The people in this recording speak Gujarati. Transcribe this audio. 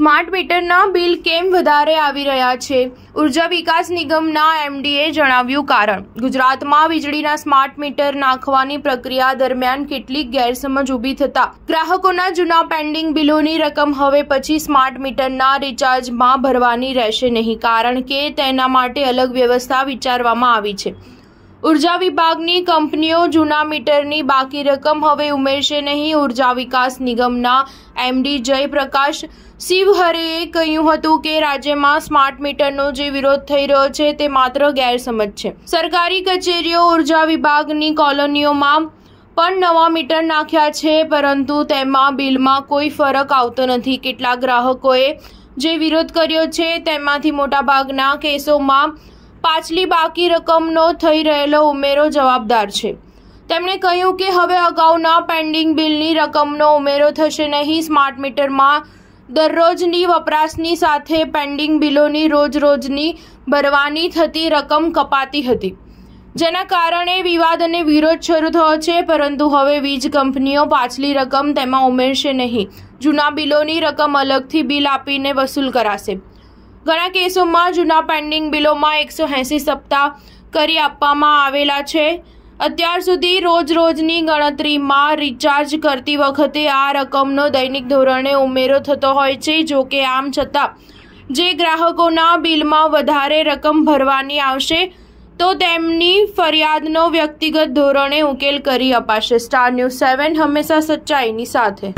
સ્માર્ટ મીટરના બિલ કેમ વધારે આવી રહ્યા છે ઉર્જા વિકાસ નિગમના એમડીએ જણાવ્યું કારણ ગુજરાતમાં વીજળીના સ્માર્ટ મીટર નાખવાની પ્રક્રિયા દરમિયાન કેટલીક ગેરસમજ ઊભી થતા ગ્રાહકોના જૂના પેન્ડિંગ બિલોની રકમ હવે પછી સ્માર્ટ મીટરના રિચાર્જમાં ભરવાની રહેશે નહીં કારણ કે તેના માટે અલગ વ્યવસ્થા વિચારવામાં આવી છે ઉર્જા વિભાગની કંપનીઓ જૂના મીટરની બાકી રકમ હવે ઉમેરશે નહીં ઉર્જા વિકાસ નિગમના એમડી જયપ્રકાશ શિવહરેએ કહ્યું હતું કે રાજ્યમાં સ્માર્ટ મીટરનો જે વિરોધ થઈ રહ્યો છે તે માત્ર ગેરસમજ છે સરકારી કચેરીઓ ઉર્જા વિભાગની કોલોનીઓમાં પણ નવા મીટર નાખ્યા છે પરંતુ તેમાં બિલમાં કોઈ ફરક આવતો નથી કેટલાક ગ્રાહકોએ જે વિરોધ કર્યો છે તેમાંથી મોટાભાગના કેસોમાં પાછલી બાકી રકમનો થઈ રહેલો ઉમેરો જવાબદાર છે તેમણે કહ્યું કે હવે અગાઉના પેન્ડિંગ બિલની રકમનો ઉમેરો થશે નહીં સ્માર્ટ મીટરમાં દરરોજની વપરાશની સાથે પેન્ડિંગ બિલોની રોજ રોજની ભરવાની થતી રકમ કપાતી હતી જેના કારણે વિવાદ અને વિરોધ શરૂ થયો છે પરંતુ હવે વીજ કંપનીઓ પાછલી રકમ તેમાં ઉમેરશે નહીં જૂના બિલોની રકમ અલગથી બિલ આપીને વસૂલ કરાશે ઘણા કેસોમાં જૂના પેન્ડિંગ બિલોમાં એકસો એંસી સપ્તાહ કરી આપવામાં આવેલા છે અત્યાર સુધી રોજ રોજની ગણતરીમાં રિચાર્જ કરતી વખતે આ રકમનો દૈનિક ધોરણે ઉમેરો થતો હોય છે જો કે આમ છતાં જે ગ્રાહકોના બિલમાં વધારે રકમ ભરવાની આવશે તો તેમની ફરિયાદનો વ્યક્તિગત ધોરણે ઉકેલ કરી અપાશે સ્ટાર ન્યૂઝ સેવન હંમેશા સચ્ચાઈની સાથે